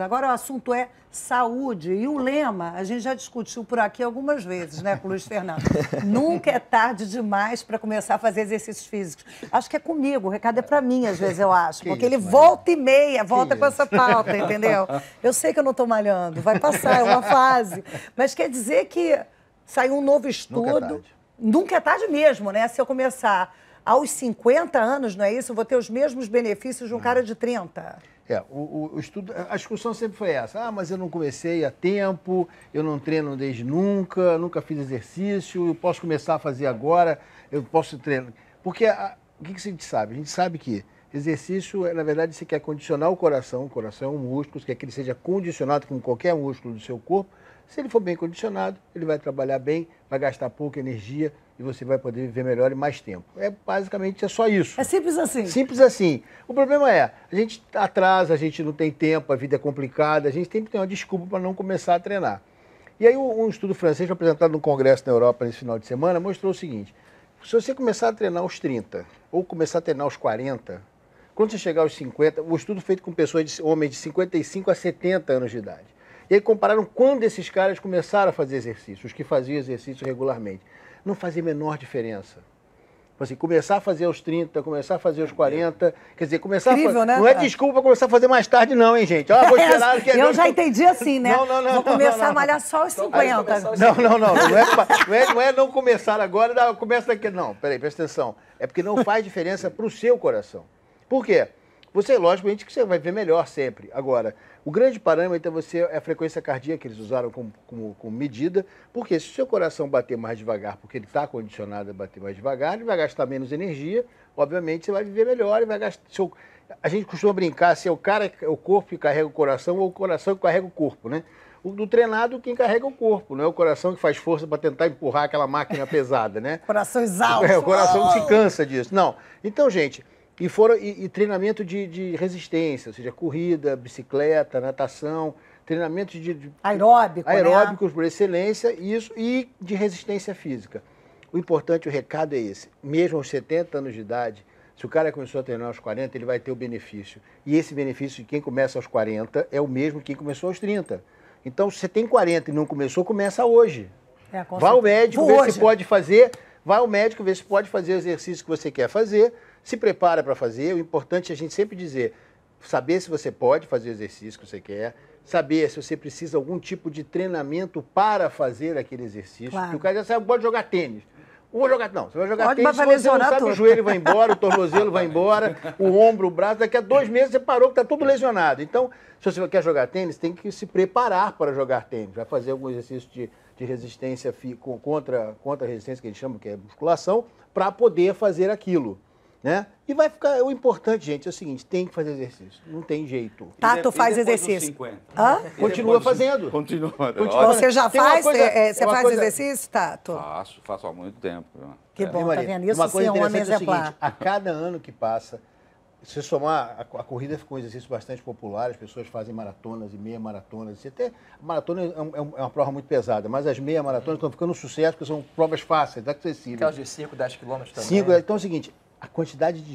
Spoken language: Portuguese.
Agora o assunto é saúde e o lema, a gente já discutiu por aqui algumas vezes, né, com o Luiz Fernando? Nunca é tarde demais para começar a fazer exercícios físicos. Acho que é comigo, o recado é para mim, às vezes eu acho, que porque isso, ele volta e meia, volta que com isso? essa pauta, entendeu? Eu sei que eu não estou malhando, vai passar, é uma fase. Mas quer dizer que saiu um novo estudo. Nunca é tarde, Nunca é tarde mesmo, né? Se eu começar aos 50 anos, não é isso? Vou ter os mesmos benefícios de um hum. cara de 30. É, o, o estudo, a discussão sempre foi essa. Ah, mas eu não comecei a tempo, eu não treino desde nunca, nunca fiz exercício, eu posso começar a fazer agora, eu posso treinar. Porque a, o que, que a gente sabe? A gente sabe que exercício, é, na verdade, você quer condicionar o coração, o coração é um músculo, você quer que ele seja condicionado como qualquer músculo do seu corpo, se ele for bem condicionado, ele vai trabalhar bem, vai gastar pouca energia e você vai poder viver melhor e mais tempo. É basicamente é só isso. É simples assim. Simples assim. O problema é, a gente atrasa, a gente não tem tempo, a vida é complicada, a gente tem que ter uma desculpa para não começar a treinar. E aí um estudo francês apresentado no congresso na Europa nesse final de semana mostrou o seguinte: se você começar a treinar aos 30 ou começar a treinar aos 40, quando você chegar aos 50, o um estudo feito com pessoas de homens de 55 a 70 anos de idade. E aí compararam quando esses caras começaram a fazer exercícios os que faziam exercício regularmente. Não fazia a menor diferença. Tipo assim, começar a fazer aos 30, começar a fazer aos 40, quer dizer, começar Incrível, a fazer. Né? Não é desculpa começar a fazer mais tarde, não, hein, gente? Ah, vou é, esperar que é Eu já entendi assim, né? Não, não, não. Vou começar não, não, a malhar só aos 50. Não, não, não. Não é não, é, não, é não começar agora, começa daqui. Não, peraí, presta atenção. É porque não faz diferença para o seu coração. Por quê? Você, logicamente, que você vai ver melhor sempre. Agora, o grande parâmetro é você é a frequência cardíaca, que eles usaram como, como, como medida, porque se o seu coração bater mais devagar, porque ele está condicionado a bater mais devagar, ele vai gastar menos energia, obviamente você vai viver melhor e vai gastar. Seu, a gente costuma brincar se é o cara, é o corpo que carrega o coração ou o coração que carrega o corpo, né? O do treinado quem carrega é o corpo, não é o coração que faz força para tentar empurrar aquela máquina pesada, né? coração exausto. É, o coração que se cansa disso. Não. Então, gente, e, foram, e, e treinamento de, de, resistência, ou seja, corrida, bicicleta, natação, treinamentos de, de Aeróbico, né? aeróbicos né? por excelência isso, e de resistência física. O importante, o recado é esse. Mesmo aos 70 anos de idade, se o cara começou a treinar aos 40, ele vai ter o benefício. E esse benefício de quem começa aos 40 é o mesmo que quem começou aos 30. Então, se você tem 40 e não começou, começa hoje. É, Vá ao médico, e ver se pode fazer Vai ao médico ver se pode fazer o exercício que você quer fazer, se prepara para fazer. O importante é a gente sempre dizer, saber se você pode fazer o exercício que você quer, saber se você precisa de algum tipo de treinamento para fazer aquele exercício. Claro. Porque o cara já sabe, pode jogar tênis vou jogar. Não, você vai jogar tênis, você não sabe, tudo. o joelho vai embora, o tornozelo vai embora, o ombro, o braço. Daqui a dois meses você parou, que está tudo lesionado. Então, se você quer jogar tênis, tem que se preparar para jogar tênis. Vai fazer algum exercício de, de resistência contra, contra a resistência que eles chamam, que é musculação, para poder fazer aquilo. Né? E vai ficar. O importante, gente, é o seguinte: tem que fazer exercício. Não tem jeito. Tato faz exercício. 50. Hã? Continua fazendo. Continua. Continua. Você já tem faz? Coisa, é, é você faz coisa... exercício, Tato? Faço, faço há muito tempo. Que é. bom, tá Maria, tá vendo? Isso uma coisa sim, é é homem exemplar. É a cada ano que passa, se somar, a, a, corrida ficou um exercício bastante popular, as pessoas fazem maratonas e meia maratonas. E até maratona é, um, é, uma prova muito pesada, mas as meia maratonas estão ficando um sucesso, porque são provas fáceis, acessíveis. Aquelas de 5, 10 quilômetros também. Cinco, então é o seguinte, a quantidade de